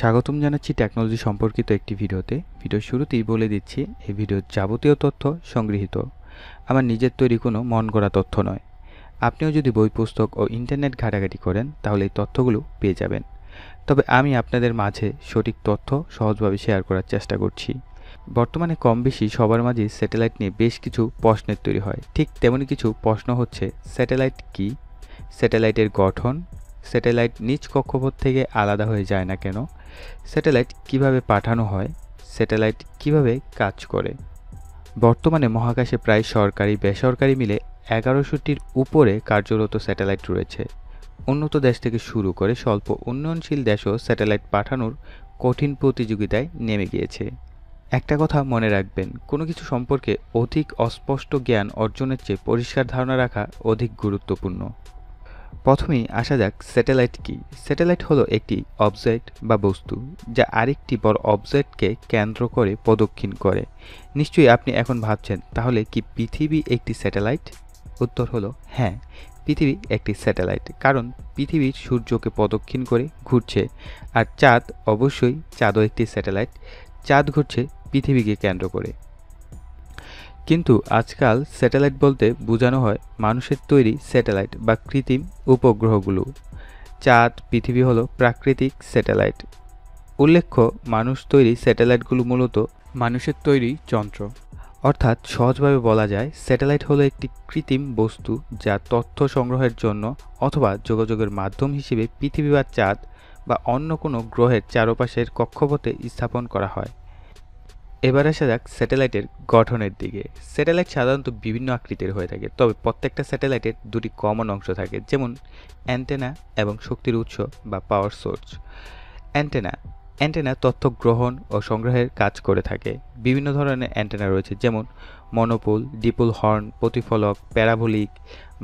স্বাগতম জানাচ্ছি টেকনোলজি সম্পর্কিত একটি ভিডিওতে ভিডিও শুরুতেই বলে দিচ্ছি এই ভিডিওর যাবতীয় তথ্য সংগৃহীত আমার নিজের তৈরি কোনো মন গড়া তথ্য নয় আপনিও যদি বই পুস্তক ও ইন্টারনেট ঘাটাঘাটি করেন তাহলে এই তথ্যগুলো পেয়ে যাবেন তবে আমি আপনাদের মাঝে সঠিক তথ্য সহজভাবে শেয়ার করার চেষ্টা করছি বর্তমানে কম বেশি সবার মাঝে স্যাটেলাইট নিয়ে বেশ কিছু প্রশ্নের তৈরি হয় ঠিক তেমনি কিছু প্রশ্ন হচ্ছে স্যাটেলাইট কি স্যাটেলাইটের গঠন স্যাটেলাইট নিজ কক্ষপথ থেকে আলাদা হয়ে যায় না কেন স্যাটেলাইট কিভাবে পাঠানো হয় স্যাটেলাইট কিভাবে কাজ করে বর্তমানে মহাকাশে প্রায় সরকারি বেসরকারি মিলে এগারোশোটির উপরে কার্যরত স্যাটেলাইট রয়েছে উন্নত দেশ থেকে শুরু করে স্বল্প উন্নয়নশীল দেশও স্যাটেলাইট পাঠানোর কঠিন প্রতিযোগিতায় নেমে গিয়েছে একটা কথা মনে রাখবেন কোনো কিছু সম্পর্কে অধিক অস্পষ্ট জ্ঞান অর্জনের চেয়ে পরিষ্কার ধারণা রাখা অধিক গুরুত্বপূর্ণ প্রথমেই আসা যাক স্যাটেলাইট কি স্যাটেলাইট হলো একটি অবজেক্ট বা বস্তু যা আরেকটি বড় অবজেক্টকে কেন্দ্র করে প্রদক্ষিণ করে নিশ্চয়ই আপনি এখন ভাবছেন তাহলে কি পৃথিবী একটি স্যাটেলাইট উত্তর হলো হ্যাঁ পৃথিবী একটি স্যাটেলাইট কারণ পৃথিবী সূর্যকে প্রদক্ষিণ করে ঘুরছে আর চাঁদ অবশ্যই চাঁদও একটি স্যাটেলাইট চাঁদ ঘুরছে পৃথিবীকে কেন্দ্র করে কিন্তু আজকাল স্যাটেলাইট বলতে বোঝানো হয় মানুষের তৈরি স্যাটেলাইট বা কৃত্রিম উপগ্রহগুলো চাঁদ পৃথিবী হলো প্রাকৃতিক স্যাটেলাইট উল্লেখ্য মানুষ তৈরি স্যাটেলাইটগুলো মূলত মানুষের তৈরি যন্ত্র অর্থাৎ সহজভাবে বলা যায় স্যাটেলাইট হলো একটি কৃত্রিম বস্তু যা তথ্য সংগ্রহের জন্য অথবা যোগাযোগের মাধ্যম হিসেবে পৃথিবী বা চাঁদ বা অন্য কোনো গ্রহের চারপাশের কক্ষপথে স্থাপন করা হয় এবার আসা যাক স্যাটেলাইটের গঠনের দিকে স্যাটেলাইট সাধারণত বিভিন্ন আকৃতির হয়ে থাকে তবে প্রত্যেকটা স্যাটেলাইটের দুটি কমন অংশ থাকে যেমন অ্যান্টেনা এবং শক্তির উৎস বা পাওয়ার সোর্স অ্যান্টেনা অ্যান্টেনা তথ্য গ্রহণ ও সংগ্রহের কাজ করে থাকে বিভিন্ন ধরনের অ্যান্টেনা রয়েছে যেমন মনোপোল ডিপুল হর্ন প্রতিফলক প্যারাভোলিক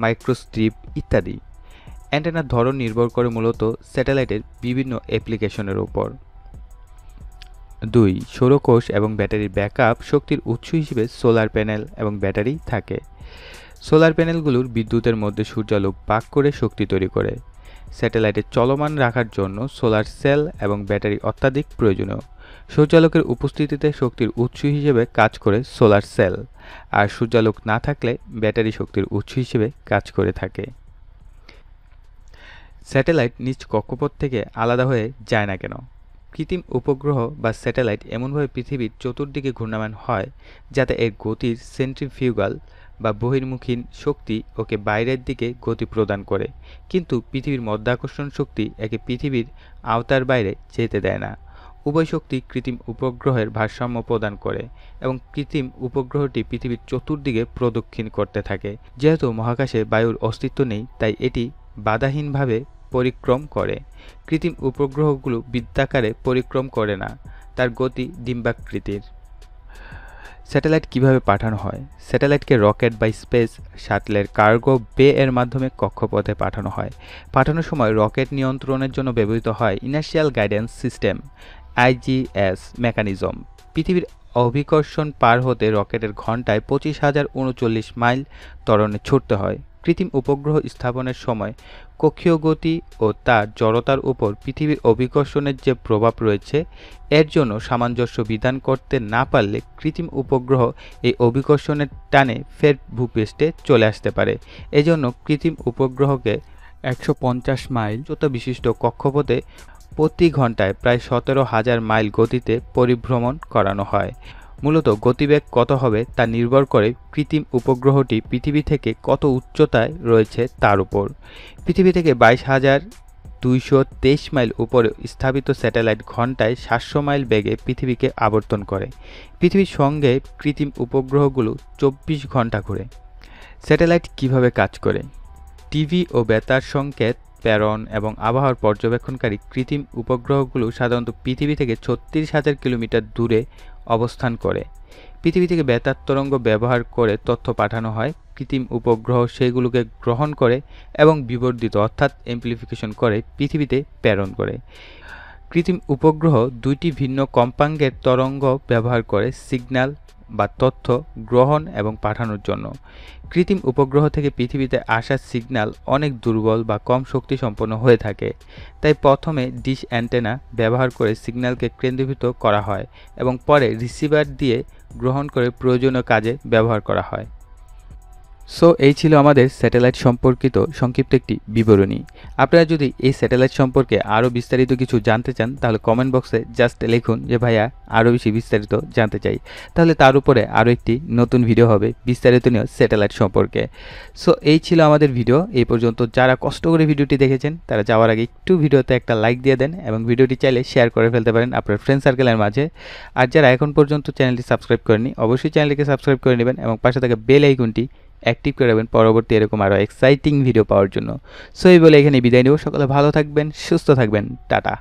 মাইক্রোস্ট্রিপ ইত্যাদি অ্যান্টেনার ধরন নির্ভর করে মূলত স্যাটেলাইটের বিভিন্ন অ্যাপ্লিকেশনের ওপর দুই সৌরকোষ এবং ব্যাটারির ব্যাকআপ শক্তির উৎস হিসেবে সোলার প্যানেল এবং ব্যাটারি থাকে সোলার প্যানেলগুলোর বিদ্যুতের মধ্যে সূর্যালোক পাক করে শক্তি তৈরি করে স্যাটেলাইটে চলমান রাখার জন্য সোলার সেল এবং ব্যাটারি অত্যাধিক প্রয়োজনীয় সূর্যালোকের উপস্থিতিতে শক্তির উৎস হিসেবে কাজ করে সোলার সেল আর সূর্যালোক না থাকলে ব্যাটারি শক্তির উৎস হিসেবে কাজ করে থাকে স্যাটেলাইট নিজ কক্ষপথ থেকে আলাদা হয়ে যায় না কেন কৃত্রিম উপগ্রহ বা স্যাটেলাইট এমনভাবে পৃথিবীর চতুর্দিকে ঘূর্ণামান হয় যাতে এর গতির সেন্ট্রিফিউগাল বা বহির্মুখী শক্তি ওকে বাইরের দিকে গতি প্রদান করে কিন্তু পৃথিবীর মধ্যাকর্ষণ শক্তি একে পৃথিবীর আওতার বাইরে যেতে দেয় না উভয় শক্তি কৃত্রিম উপগ্রহের ভারসাম্য প্রদান করে এবং কৃত্রিম উপগ্রহটি পৃথিবীর চতুর্দিকে প্রদক্ষিণ করতে থাকে যেহেতু মহাকাশে বায়ুর অস্তিত্ব নেই তাই এটি বাধাহীনভাবে পরিক্রম করে কৃত্রিম উপগ্রহগুলো বৃত্তাকারে পরিক্রম করে না তার গতি ডিম্বাকৃতির স্যাটেলাইট কিভাবে পাঠানো হয় স্যাটেলাইটকে রকেট বা স্পেস শাটলের কার্গো বে এর মাধ্যমে কক্ষপথে পাঠানো হয় পাঠানোর সময় রকেট নিয়ন্ত্রণের জন্য ব্যবহৃত হয় inertial guidance system IGS mechanism পৃথিবীর অভিকর্ষণ পার হতে রকেটের ঘন্টায় পঁচিশ হাজার উনচল্লিশ মাইল ত্বরণে ছুটতে হয় কৃত্রিম উপগ্রহ স্থাপনের সময় কক্ষীয় গতি ও তার জড়তার উপর পৃথিবীর অভিকর্ষণের যে প্রভাব রয়েছে এর জন্য সামঞ্জস্য বিধান করতে না পারলে কৃত্রিম উপগ্রহ এই অভিকর্ষণের টানে ফের ভূপৃষ্ঠে চলে আসতে পারে এজন্য কৃত্রিম উপগ্রহকে একশো মাইল উচ্চতা বিশিষ্ট কক্ষপথে প্রতি ঘন্টায় প্রায় সতেরো হাজার মাইল গতিতে পরিভ্রমণ করানো হয় মূলত গতিবেগ কত হবে তা নির্ভর করে কৃত্রিম উপগ্রহটি পৃথিবী থেকে কত উচ্চতায় রয়েছে তার উপর পৃথিবী থেকে বাইশ হাজার দুইশো তেইশ মাইল উপরে স্থাপিত স্যাটেলাইট ঘন্টায় সাতশো মাইল বেগে পৃথিবীকে আবর্তন করে পৃথিবীর সঙ্গে কৃত্রিম উপগ্রহগুলো চব্বিশ ঘন্টা ঘুরে স্যাটেলাইট কিভাবে কাজ করে টিভি ও বেতার সংকেত প্রেরণ এবং আবহাওয়ার পর্যবেক্ষণকারী কৃত্রিম উপগ্রহগুলো সাধারণত পৃথিবী থেকে ছত্রিশ হাজার কিলোমিটার দূরে অবস্থান করে পৃথিবী থেকে বেতার তরঙ্গ ব্যবহার করে তথ্য পাঠানো হয় কৃত্রিম উপগ্রহ সেগুলোকে গ্রহণ করে এবং বিবর্ধিত অর্থাৎ এমপ্লিফিকেশন করে পৃথিবীতে প্রেরণ করে কৃত্রিম উপগ্রহ দুইটি ভিন্ন কম্পাঙ্গের তরঙ্গ ব্যবহার করে সিগন্যাল বা তথ্য গ্রহণ এবং পাঠানোর জন্য কৃত্রিম উপগ্রহ থেকে পৃথিবীতে আসা সিগন্যাল অনেক দুর্বল বা কম শক্তি সম্পন্ন হয়ে থাকে তাই প্রথমে ডিশ অ্যান্টেনা ব্যবহার করে সিগন্যালকে কেন্দ্রীভূত করা হয় এবং পরে রিসিভার দিয়ে গ্রহণ করে প্রয়োজনীয় কাজে ব্যবহার করা হয় সো এই ছিল আমাদের স্যাটেলাইট সম্পর্কিত সংক্ষিপ্ত একটি বিবরণী আপনারা যদি এই স্যাটেলাইট সম্পর্কে আরও বিস্তারিত কিছু জানতে চান তাহলে কমেন্ট বক্সে জাস্ট লিখুন যে ভাইয়া আরও বেশি বিস্তারিত জানতে চাই তাহলে তার উপরে আরও একটি নতুন ভিডিও হবে বিস্তারিত নিয়ে স্যাটেলাইট সম্পর্কে সো এই ছিল আমাদের ভিডিও এই পর্যন্ত যারা কষ্ট করে ভিডিওটি দেখেছেন তারা যাওয়ার আগে একটু ভিডিওতে একটা লাইক দিয়ে দেন এবং ভিডিওটি চাইলে শেয়ার করে ফেলতে পারেন আপনার ফ্রেন্ড সার্কেলের মাঝে আর যারা এখন পর্যন্ত চ্যানেলটি সাবস্ক্রাইব করেনি অবশ্যই চ্যানেলটিকে সাবস্ক্রাইব করে নেবেন এবং পাশে থাকা বেল আইকনটি অ্যাক্টিভ করে রাখবেন পরবর্তী এরকম আরও এক্সাইটিং ভিডিও পাওয়ার জন্য সো এই বলে এখানে বিদায় নেব সকলে ভালো থাকবেন সুস্থ থাকবেন টাটা